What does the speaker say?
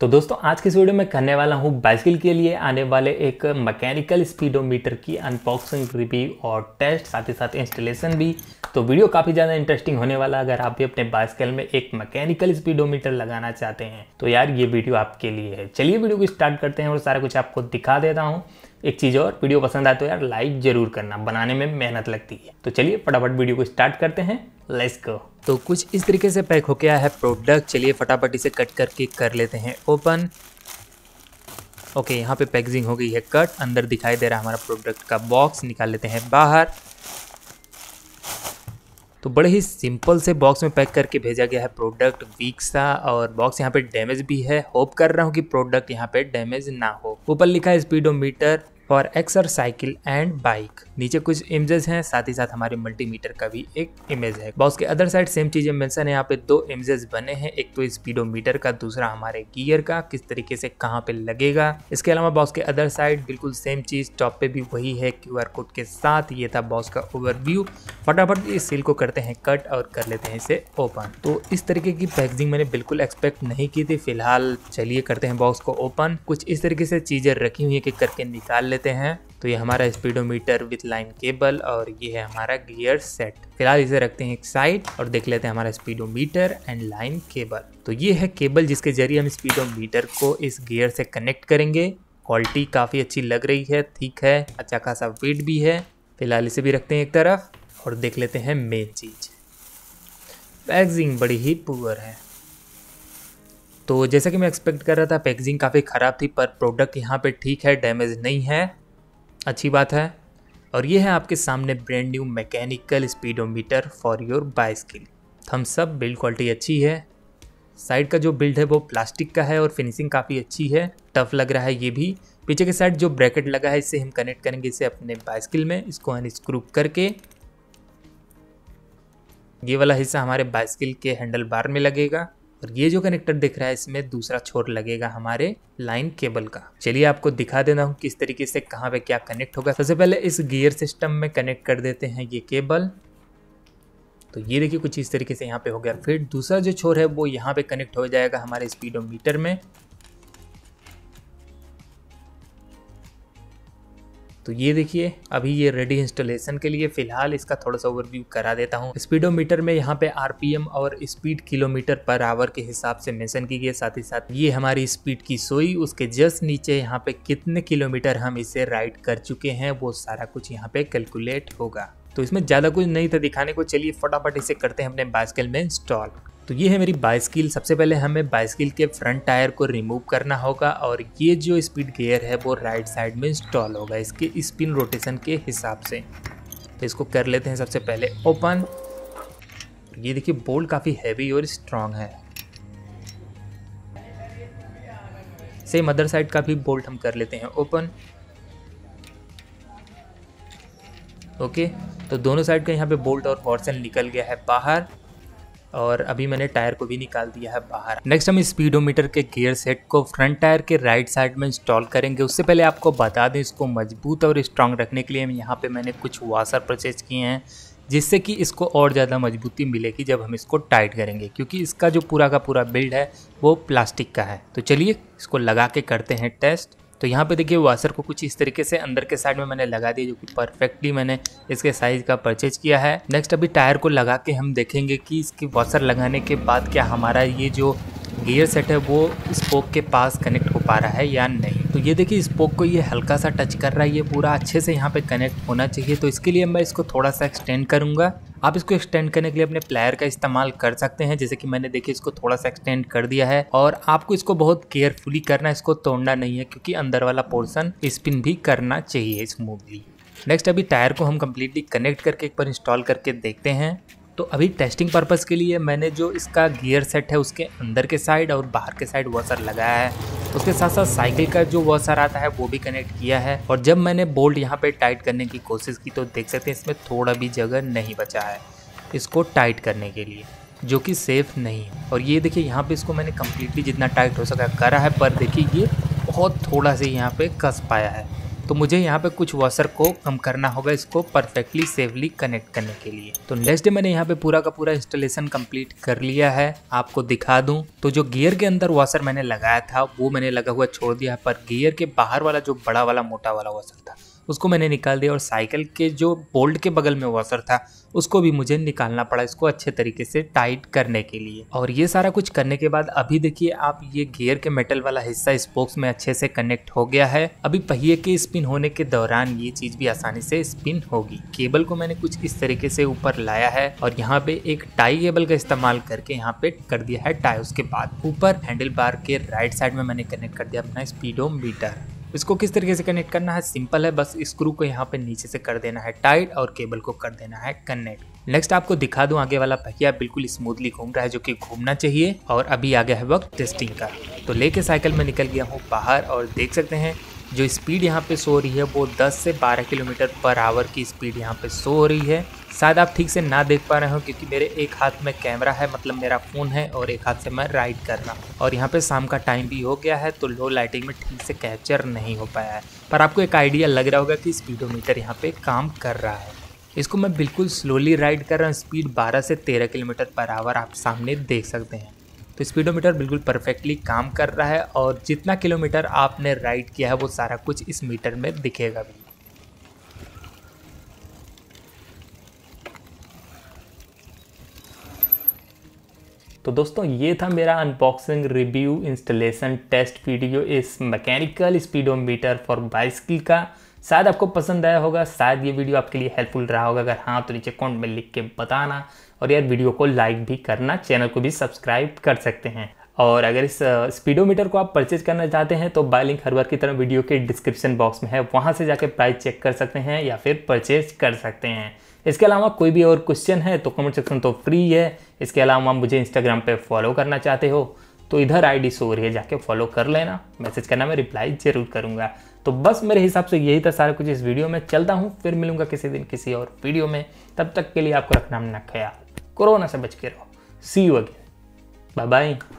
तो दोस्तों आज की इस वीडियो में करने वाला हूँ बाइसिकल के लिए आने वाले एक मैकेनिकल स्पीडोमीटर की अनबॉक्सिंग रिव्यू और टेस्ट साथ ही साथ इंस्टॉलेशन भी तो वीडियो काफ़ी ज़्यादा इंटरेस्टिंग होने वाला अगर आप भी अपने बाइसिकल में एक मैकेनिकल स्पीडोमीटर लगाना चाहते हैं तो यार ये वीडियो आपके लिए है चलिए वीडियो को स्टार्ट करते हैं और सारा कुछ आपको दिखा देता हूँ एक चीज़ और वीडियो पसंद आए तो यार लाइक जरूर करना बनाने में मेहनत लगती है तो चलिए फटाफट वीडियो को स्टार्ट करते हैं लेट्स गो तो कुछ इस तरीके से पैक हो गया है प्रोडक्ट चलिए फटाफट इसे कट करके कर लेते हैं ओपन ओके यहाँ पे पैकेजिंग हो गई है कट अंदर दिखाई दे रहा है हमारा प्रोडक्ट का बॉक्स निकाल लेते हैं बाहर तो बड़े ही सिंपल से बॉक्स में पैक करके भेजा गया है प्रोडक्ट वीक सा और बॉक्स यहाँ पे डैमेज भी है होप कर रहा हूँ कि प्रोडक्ट यहाँ पे डैमेज ना हो ऊपर लिखा है स्पीडोमीटर और एक्सरसाइकिल एंड बाइक नीचे कुछ इमेजेस हैं साथ ही साथ हमारे मल्टीमीटर का भी एक इमेज है बॉस के अदर साइड सेम चीजें मेंशन है यहाँ पे दो इमेजेस बने हैं एक तो स्पीडोमीटर का दूसरा हमारे गियर का किस तरीके से कहाँ पे लगेगा इसके अलावा बॉस के अदर साइड बिल्कुल सेम चीज टॉप पे भी वही है क्यू कोड के साथ ये था बॉस का ओवरव्यू फटाफट इस सील को करते हैं कट और कर लेते हैं इसे ओपन तो इस तरीके की पैकेजिंग मैंने बिल्कुल एक्सपेक्ट नहीं की थी फिलहाल चलिए करते हैं बॉक्स को ओपन कुछ इस तरीके से चीजें रखी हुई है कि करके निकाल लेते लेते हैं तो ये हमारा स्पीडोमीटर विथ लाइन केबल और ये है हमारा गियर सेट फिलहाल इसे रखते हैं एक साइड और देख लेते हैं हमारा स्पीडोमीटर एंड लाइन केबल तो ये है केबल जिसके जरिए हम स्पीडोमीटर को इस गियर से कनेक्ट करेंगे क्वालिटी काफ़ी अच्छी लग रही है ठीक है अच्छा खासा वेट भी है फिलहाल इसे भी रखते हैं एक तरफ और देख लेते हैं मेन चीज़ पैकिंग बड़ी ही पुअर है तो जैसा कि मैं एक्सपेक्ट कर रहा था पैकेजिंग काफ़ी ख़राब थी पर प्रोडक्ट यहाँ पे ठीक है डैमेज नहीं है अच्छी बात है और ये है आपके सामने brand new mechanical speedometer for your bikes के लिए बिल्ड क्वालिटी अच्छी है साइड का जो बिल्ड है वो प्लास्टिक का है और फिनिशिंग काफ़ी अच्छी है टफ लग रहा है ये भी पीछे के साइड जो ब्रैकेट लगा है इसे हम कनेक्ट करेंगे इसे अपने बाइस्किल में इसको अनस्क्रू करके ये वाला हिस्सा हमारे बाइस्किल के हैंडल बार में लगेगा और ये जो कनेक्टर दिख रहा है इसमें दूसरा छोर लगेगा हमारे लाइन केबल का चलिए आपको दिखा देना हूँ किस तरीके से कहाँ पे क्या कनेक्ट होगा सबसे पहले इस गियर सिस्टम में कनेक्ट कर देते हैं ये केबल तो ये देखिए कुछ इस तरीके से यहाँ पे हो गया फिर दूसरा जो छोर है वो यहाँ पे कनेक्ट हो जाएगा हमारे स्पीडोमीटर में तो ये देखिए अभी ये रेडी इंस्टॉलेशन के लिए फिलहाल इसका थोड़ा सा ओवरव्यू करा देता हूँ स्पीडोमीटर में यहाँ पे आरपीएम और स्पीड किलोमीटर पर आवर के हिसाब से मेंशन की गई साथ ही साथ ये हमारी स्पीड की सोई उसके जस्ट नीचे यहाँ पे कितने किलोमीटर हम इसे राइड कर चुके हैं वो सारा कुछ यहाँ पे कैलकुलेट होगा तो इसमें ज़्यादा कुछ नहीं था दिखाने को चलिए फटाफट इसे करते हैं अपने बाइसकल में इंस्टॉल तो ये है मेरी बाइस्किल सबसे पहले हमें बाइस्किल के फ्रंट टायर को रिमूव करना होगा और ये जो स्पीड गियर है वो राइट साइड में इंस्टॉल होगा इसके स्पिन रोटेशन के हिसाब से तो इसको कर लेते हैं सबसे पहले ओपन ये देखिए बोल्ट काफ़ी हैवी और स्ट्रांग है सेम अदर साइड का भी बोल्ट हम कर लेते हैं ओपन ओके तो दोनों साइड का यहाँ पे बोल्ट और हॉर्सन निकल गया है बाहर और अभी मैंने टायर को भी निकाल दिया है बाहर नेक्स्ट हम स्पीडोमीटर के गियर सेट को फ्रंट टायर के राइट साइड में इंस्टॉल करेंगे उससे पहले आपको बता दें इसको मजबूत और स्ट्रांग रखने के लिए यहाँ पे मैंने कुछ वाशर परचेज किए हैं जिससे कि इसको और ज़्यादा मजबूती मिलेगी जब हम इसको टाइट करेंगे क्योंकि इसका जो पूरा का पूरा बिल्ड है वो प्लास्टिक का है तो चलिए इसको लगा के करते हैं टेस्ट तो यहाँ पे देखिए वाशर को कुछ इस तरीके से अंदर के साइड में मैंने लगा दिया जो कि परफेक्टली मैंने इसके साइज का परचेज किया है नेक्स्ट अभी टायर को लगा के हम देखेंगे कि इसके वाशर लगाने के बाद क्या हमारा ये जो गियर सेट है वो स्पोक के पास कनेक्ट हो पा रहा है या नहीं तो ये देखिए स्पोक को ये हल्का सा टच कर रहा है ये पूरा अच्छे से यहाँ पे कनेक्ट होना चाहिए तो इसके लिए मैं इसको थोड़ा सा एक्सटेंड करूँगा आप इसको एक्सटेंड करने के लिए अपने प्लायर का इस्तेमाल कर सकते हैं जैसे कि मैंने देखिए इसको थोड़ा सा एक्सटेंड कर दिया है और आपको इसको बहुत केयरफुली करना है इसको तोड़ना नहीं है क्योंकि अंदर वाला पोर्सन स्पिन भी करना चाहिए स्मूथली नेक्स्ट अभी टायर को हम कम्प्लीटली कनेक्ट करके एक बार इंस्टॉल करके देखते हैं तो अभी टेस्टिंग पर्पज़ के लिए मैंने जो इसका गियर सेट है उसके अंदर के साइड और बाहर के साइड वॉशर लगाया है उसके साथ साथ साइकिल का जो वॉशर आता है वो भी कनेक्ट किया है और जब मैंने बोल्ट यहाँ पे टाइट करने की कोशिश की तो देख सकते हैं इसमें थोड़ा भी जगह नहीं बचा है इसको टाइट करने के लिए जो कि सेफ़ नहीं है और ये देखिए यहाँ पे इसको मैंने कम्प्लीटली जितना टाइट हो सका करा है पर देखिए ये बहुत थोड़ा से यहाँ पे कस पाया है तो मुझे यहाँ पे कुछ वॉशर को कम करना होगा इसको परफेक्टली सेफली कनेक्ट करने के लिए तो नेक्स्ट डे मैंने यहाँ पे पूरा का पूरा इंस्टॉलेशन कंप्लीट कर लिया है आपको दिखा दूँ तो जो गियर के अंदर वॉशर मैंने लगाया था वो मैंने लगा हुआ छोड़ दिया पर गियर के बाहर वाला जो बड़ा वाला मोटा वाला वॉशर था उसको मैंने निकाल दिया और साइकिल के जो बोल्ट के बगल में वॉशर था उसको भी मुझे निकालना पड़ा इसको अच्छे तरीके से टाइट करने के लिए और ये सारा कुछ करने के बाद अभी देखिए आप ये गियर के मेटल वाला हिस्सा स्पोक्स में अच्छे से कनेक्ट हो गया है अभी पहिए के स्पिन होने के दौरान ये चीज भी आसानी से स्पिन होगी केबल को मैंने कुछ इस तरीके से ऊपर लाया है और यहाँ पे एक टाई केबल का इस्तेमाल करके यहाँ पे कर दिया है टाई उसके बाद ऊपर हैंडल बार के राइट साइड में मैंने कनेक्ट कर दिया अपना मीटर इसको किस तरीके से कनेक्ट करना है सिंपल है बस स्क्रू को यहाँ पे नीचे से कर देना है टाइट और केबल को कर देना है कनेक्ट नेक्स्ट आपको दिखा दूं आगे वाला पहिया बिल्कुल स्मूथली घूम रहा है जो कि घूमना चाहिए और अभी आ गया है वक्त टेस्टिंग का तो लेके साइकिल में निकल गया हूँ बाहर और देख सकते हैं जो स्पीड यहाँ पे सो रही है वो 10 से 12 किलोमीटर पर आवर की स्पीड यहाँ पे सो हो रही है शायद आप ठीक से ना देख पा रहे हो क्योंकि मेरे एक हाथ में कैमरा है मतलब मेरा फ़ोन है और एक हाथ से मैं राइड कर रहा हूँ और यहाँ पे शाम का टाइम भी हो गया है तो लो लाइटिंग में ठीक से कैप्चर नहीं हो पाया है पर आपको एक आइडिया लग रहा होगा कि स्पीडोमीटर यहाँ पर काम कर रहा है इसको मैं बिल्कुल स्लोली राइड कर रहा हूँ स्पीड 12 से 13 किलोमीटर पर आवर आप सामने देख सकते हैं तो स्पीडोमीटर बिल्कुल परफेक्टली काम कर रहा है और जितना किलोमीटर आपने राइड किया है वो सारा कुछ इस मीटर में दिखेगा भी तो दोस्तों ये था मेरा unboxing review installation test video इस मैकेनिकल स्पीडोमीटर फॉर बाइस्किल का शायद आपको पसंद आया होगा शायद ये वीडियो आपके लिए हेल्पफुल रहा होगा अगर हाँ तो नीचे कमेंट में लिख के बताना और यार वीडियो को लाइक भी करना चैनल को भी सब्सक्राइब कर सकते हैं और अगर इस स्पीडोमीटर को आप परचेज करना चाहते हैं तो बाय लिंक हर बार की तरह वीडियो के डिस्क्रिप्शन बॉक्स में है वहाँ से जाके प्राइस चेक कर सकते हैं या फिर परचेज कर सकते हैं इसके अलावा कोई भी और क्वेश्चन है तो कमेंट सेक्शन तो फ्री है इसके अलावा आप मुझे इंस्टाग्राम पर फॉलो करना चाहते हो तो इधर आई डी सो रही है जाके फॉलो कर लेना मैसेज करना मैं रिप्लाई जरूर करूँगा तो बस मेरे हिसाब से यही था सारा कुछ इस वीडियो में चलता हूँ फिर मिलूंगा किसी दिन किसी और वीडियो में तब तक के लिए आपको रखना ख्याल कोरोना से बच के रहो see you again bye bye